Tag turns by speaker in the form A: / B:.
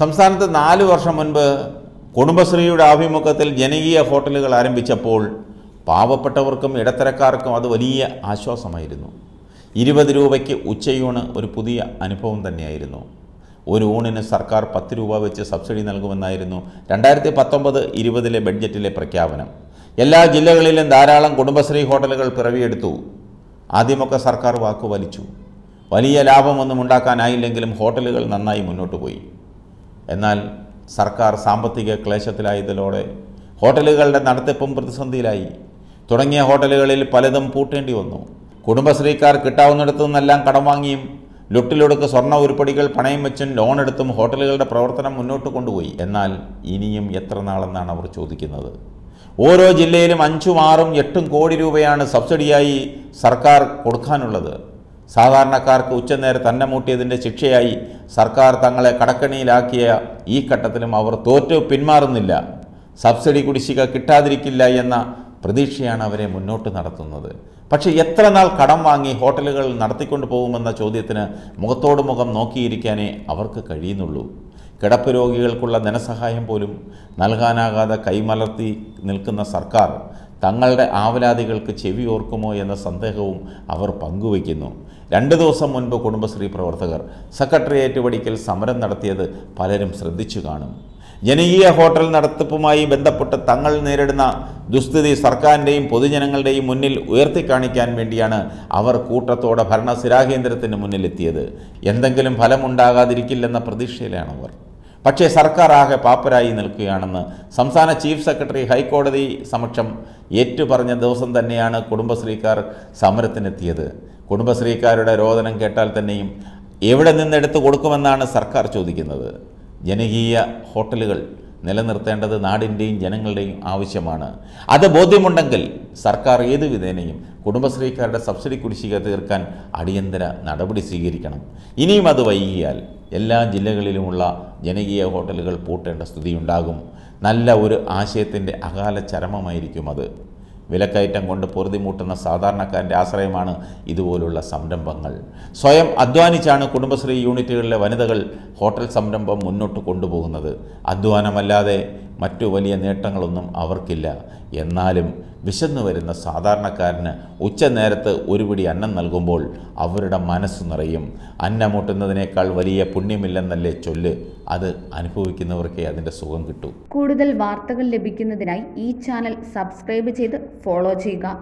A: സംസ്ഥാനത്ത് നാല് വർഷം മുൻപ് കുടുംബശ്രീയുടെ ആഭിമുഖ്യത്തിൽ ജനകീയ ഹോട്ടലുകൾ ആരംഭിച്ചപ്പോൾ പാവപ്പെട്ടവർക്കും ഇടത്തരക്കാർക്കും അത് വലിയ ആശ്വാസമായിരുന്നു ഇരുപത് രൂപയ്ക്ക് ഉച്ചയൂണ് ഒരു പുതിയ അനുഭവം തന്നെയായിരുന്നു ഒരു ഊണിന് സർക്കാർ പത്ത് രൂപ വെച്ച് സബ്സിഡി നൽകുമെന്നായിരുന്നു രണ്ടായിരത്തി പത്തൊമ്പത് ഇരുപതിലെ ബഡ്ജറ്റിലെ പ്രഖ്യാപനം എല്ലാ ജില്ലകളിലും ധാരാളം കുടുംബശ്രീ ഹോട്ടലുകൾ പിറവിയെടുത്തു ആദ്യമൊക്കെ സർക്കാർ വലിച്ചു വലിയ ലാഭമൊന്നും ഉണ്ടാക്കാനായില്ലെങ്കിലും ഹോട്ടലുകൾ നന്നായി മുന്നോട്ട് പോയി എന്നാൽ സർക്കാർ സാമ്പത്തിക ക്ലേശത്തിലായതിലൂടെ ഹോട്ടലുകളുടെ നടത്തിപ്പും പ്രതിസന്ധിയിലായി തുടങ്ങിയ ഹോട്ടലുകളിൽ പലതും പൂട്ടേണ്ടി വന്നു കുടുംബശ്രീക്കാർ കിട്ടാവുന്നിടത്തു നിന്നെല്ലാം കടം വാങ്ങിയും ലുട്ടിലൊടുക്ക് സ്വർണ്ണ ഉരുപ്പടികൾ പണയം വെച്ചും ലോൺ എടുത്തും ഹോട്ടലുകളുടെ പ്രവർത്തനം മുന്നോട്ട് കൊണ്ടുപോയി എന്നാൽ ഇനിയും എത്ര നാളെന്നാണ് അവർ ചോദിക്കുന്നത് ഓരോ ജില്ലയിലും അഞ്ചും ആറും എട്ടും കോടി രൂപയാണ് സബ്സിഡിയായി സർക്കാർ കൊടുക്കാനുള്ളത് സാധാരണക്കാർക്ക് ഉച്ചനേരെ തന്നെ മൂട്ടിയതിൻ്റെ ശിക്ഷയായി സർക്കാർ തങ്ങളെ കടക്കണിയിലാക്കിയ ഈ ഘട്ടത്തിലും അവർ തോറ്റു പിന്മാറുന്നില്ല സബ്സിഡി കുടിശ്ശിക കിട്ടാതിരിക്കില്ല എന്ന പ്രതീക്ഷയാണ് അവരെ മുന്നോട്ട് നടത്തുന്നത് പക്ഷേ എത്ര നാൾ കടം വാങ്ങി ഹോട്ടലുകൾ നടത്തിക്കൊണ്ടു പോകുമെന്ന ചോദ്യത്തിന് മുഖത്തോട് മുഖം നോക്കിയിരിക്കാനേ അവർക്ക് കഴിയുന്നുള്ളൂ കിടപ്പ് രോഗികൾക്കുള്ള ധനസഹായം പോലും നൽകാനാകാതെ കൈമലർത്തി നിൽക്കുന്ന സർക്കാർ തങ്ങളുടെ ആവലാതികൾക്ക് ചെവി ഓർക്കുമോ എന്ന സന്ദേഹവും അവർ പങ്കുവയ്ക്കുന്നു രണ്ട് ദിവസം മുൻപ് കുടുംബശ്രീ പ്രവർത്തകർ സെക്രട്ടേറിയറ്റ് വടിക്കൽ സമരം നടത്തിയത് പലരും ശ്രദ്ധിച്ചു കാണും ജനകീയ ഹോട്ടൽ നടത്തിപ്പുമായി ബന്ധപ്പെട്ട് തങ്ങൾ നേരിടുന്ന ദുസ്ഥിതി സർക്കാരിൻ്റെയും പൊതുജനങ്ങളുടെയും മുന്നിൽ ഉയർത്തിക്കാണിക്കാൻ വേണ്ടിയാണ് അവർ കൂട്ടത്തോടെ ഭരണ സ്ഥിരാകേന്ദ്രത്തിന് മുന്നിലെത്തിയത് എന്തെങ്കിലും ഫലമുണ്ടാകാതിരിക്കില്ലെന്ന പ്രതീക്ഷയിലാണ് അവർ പക്ഷേ സർക്കാർ ആകെ പാപ്പരായി നിൽക്കുകയാണെന്ന് സംസ്ഥാന ചീഫ് സെക്രട്ടറി ഹൈക്കോടതി സമക്ഷം ഏറ്റുപറഞ്ഞ ദിവസം തന്നെയാണ് കുടുംബശ്രീക്കാർ സമരത്തിനെത്തിയത് കുടുംബശ്രീക്കാരുടെ രോദനം കേട്ടാൽ തന്നെയും എവിടെ നിന്നെടുത്ത് കൊടുക്കുമെന്നാണ് സർക്കാർ ചോദിക്കുന്നത് ജനകീയ ഹോട്ടലുകൾ നിലനിർത്തേണ്ടത് നാടിൻ്റെയും ജനങ്ങളുടെയും ആവശ്യമാണ് അത് ബോധ്യമുണ്ടെങ്കിൽ സർക്കാർ ഏതു വിധേനയും കുടുംബശ്രീക്കാരുടെ സബ്സിഡി കുടിശ്ശിക തീർക്കാൻ അടിയന്തര നടപടി സ്വീകരിക്കണം ഇനിയും അത് വൈകിയാൽ എല്ലാ ജില്ലകളിലുമുള്ള ജനകീയ ഹോട്ടലുകൾ പൂട്ടേണ്ട സ്ഥിതിയുണ്ടാകും നല്ല ഒരു ആശയത്തിൻ്റെ അകാല ചരമമായിരിക്കും അത് വിലക്കയറ്റം കൊണ്ട് പൊറുതിമുട്ടുന്ന സാധാരണക്കാരൻ്റെ ആശ്രയമാണ് ഇതുപോലുള്ള സംരംഭങ്ങൾ സ്വയം അധ്വാനിച്ചാണ് കുടുംബശ്രീ യൂണിറ്റുകളിലെ വനിതകൾ ഹോട്ടൽ സംരംഭം മുന്നോട്ട് കൊണ്ടുപോകുന്നത് അധ്വാനമല്ലാതെ മറ്റു വലിയ നേട്ടങ്ങളൊന്നും അവർക്കില്ല എന്നാലും വിശന്നു വരുന്ന സാധാരണക്കാരന് ഉച്ചനേരത്ത് ഒരുപിടി അന്നം നൽകുമ്പോൾ അവരുടെ മനസ്സ് നിറയും അന്നമൂട്ടുന്നതിനേക്കാൾ വലിയ പുണ്യമില്ലെന്നല്ലേ ചൊല്ല് അത് അനുഭവിക്കുന്നവർക്കേ അതിൻ്റെ സുഖം കിട്ടൂ കൂടുതൽ വാർത്തകൾ ലഭിക്കുന്നതിനായി ഈ ചാനൽ സബ്സ്ക്രൈബ് ചെയ്ത് ഫോളോ ചെയ്യുക